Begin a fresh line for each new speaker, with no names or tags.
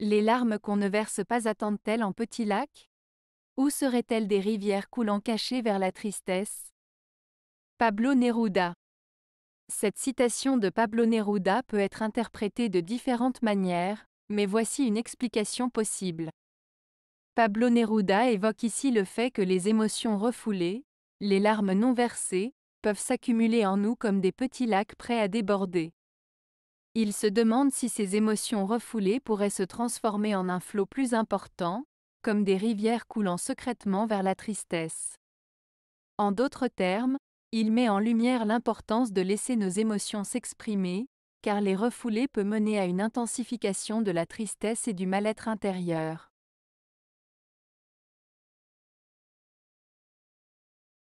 Les larmes qu'on ne verse pas attendent-elles en petits lacs Où seraient-elles des rivières coulant cachées vers la tristesse Pablo Neruda Cette citation de Pablo Neruda peut être interprétée de différentes manières, mais voici une explication possible. Pablo Neruda évoque ici le fait que les émotions refoulées, les larmes non versées, peuvent s'accumuler en nous comme des petits lacs prêts à déborder. Il se demande si ces émotions refoulées pourraient se transformer en un flot plus important, comme des rivières coulant secrètement vers la tristesse. En d'autres termes, il met en lumière l'importance de laisser nos émotions s'exprimer, car les refouler peut mener à une intensification de la tristesse et du mal-être intérieur.